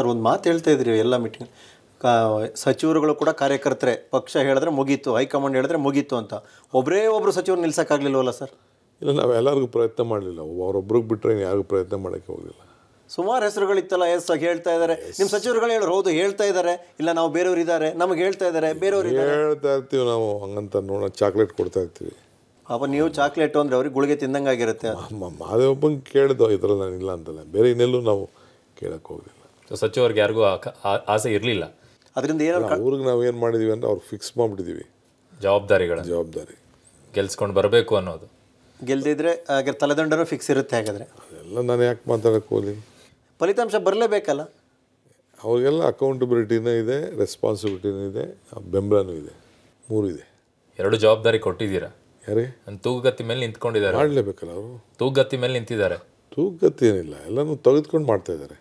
sir ಒಂದು ಮಾತು ಹೇಳ್ತಾ ಇದ್ರಿ ಎಲ್ಲ ಮೀಟಿಂಗ್ ಸಚಿವರುಗಳು ಕೂಡ ಕಾರ್ಯಕರ್ತರೆ ಪಕ್ಷ ಹೇಳಿದ್ರೆ ಮುಗೀತು ಹೈಕಮಾಂಡ್ ಹೇಳಿದ್ರೆ ಮುಗೀತು ಅಂತ ಒಬ್ಬರೇ ಒಬ್ಬರು ಸಚಿವರು ನಿಲ್ಸೋಕ್ಕಾಗಲಿಲ್ಲವಲ್ಲ ಸರ್ ಇಲ್ಲ ನಾವು ಪ್ರಯತ್ನ ಮಾಡಲಿಲ್ಲ ಅವರೊಬ್ರಿಗೆ ಬಿಟ್ಟರೆ ಯಾರಿಗೂ ಪ್ರಯತ್ನ ಮಾಡೋಕ್ಕೆ ಹೋಗಿಲ್ಲ ಸುಮಾರು ಹೆಸರುಗಳಿತ್ತಲ್ಲ ಎಸ್ ಹೇಳ್ತಾ ಇದ್ದಾರೆ ನಿಮ್ಮ ಸಚಿವರುಗಳು ಹೇಳೋರು ಹೌದು ಹೇಳ್ತಾ ಇದ್ದಾರೆ ಇಲ್ಲ ನಾವು ಬೇರೆಯವ್ರು ಇದ್ದಾರೆ ನಮಗೆ ಹೇಳ್ತಾ ಇದ್ದಾರೆ ಬೇರೆಯವ್ರು ಹೇಳ್ತಾ ಇರ್ತೀವಿ ನಾವು ಹಂಗಂತ ನೋಡೋ ಚಾಕ್ಲೇಟ್ ಕೊಡ್ತಾ ಇರ್ತೀವಿ ಅಪ್ಪ ನೀವು ಚಾಕ್ಲೇಟ್ ಅಂದರೆ ಅವ್ರಿಗೆ ಗುಳಿಗೆ ತಿಂದಂಗೆ ಆಗಿರುತ್ತೆ ಒಬ್ಬಂಗೆ ಕೇಳಿದೋ ಇದರಲ್ಲಿ ನಾನು ಇಲ್ಲ ಅಂತಲ್ಲ ಬೇರೆ ಇನ್ನೆಲ್ಲೂ ನಾವು ಕೇಳಕ್ಕೆ ಹೋಗಲಿಲ್ಲ ಸಚಿವರಿಗೆ ಯಾರಿಗೂ ಆಸೆ ಇರಲಿಲ್ಲ ಅದರಿಂದ ಏನು ಅವ್ರಿಗೆ ನಾವು ಏನು ಮಾಡಿದೀವಿ ಅಂದರೆ ಅವ್ರು ಫಿಕ್ಸ್ ಮಾಡಿಬಿಟ್ಟಿದ್ದೀವಿ ಜವಾಬ್ದಾರಿಗಳ ಜವಾಬ್ದಾರಿ ಗೆಲ್ಸ್ಕೊಂಡು ಬರಬೇಕು ಅನ್ನೋದು ಗೆಲ್ದಿದ್ರೆ ಹಾಗೆ ತಲೆದಂಡನೂ ಫಿಕ್ಸ್ ಇರುತ್ತೆ ಹಾಗಾದರೆ ಎಲ್ಲ ನಾನು ಯಾಕೆ ಮಾತಾಡೋಕೆ ಹೋಗಲಿ ಫಲಿತಾಂಶ ಬರಲೇಬೇಕಲ್ಲ ಅವ್ರಿಗೆಲ್ಲ ಅಕೌಂಟಬಿಲಿಟಿನೂ ಇದೆ ರೆಸ್ಪಾನ್ಸಿಬಿಲಿಟಿನೂ ಇದೆ ಬೆಂಬಲನೂ ಇದೆ ಮೂರು ಇದೆ ಎರಡು ಜವಾಬ್ದಾರಿ ಕೊಟ್ಟಿದ್ದೀರಾ ಯಾರೇ ತೂಗುಗತ್ತಿ ಮೇಲೆ ನಿಂತ್ಕೊಂಡಿದ್ದಾರೆ ಮಾಡಲೇಬೇಕಲ್ಲ ಅವರು ತೂಗತ್ತಿ ಮೇಲೆ ನಿಂತಿದ್ದಾರೆ ತೂಗುಗತ್ತಿ ಏನಿಲ್ಲ ಎಲ್ಲನೂ ತೆಗೆದುಕೊಂಡು ಮಾಡ್ತಾ ಇದ್ದಾರೆ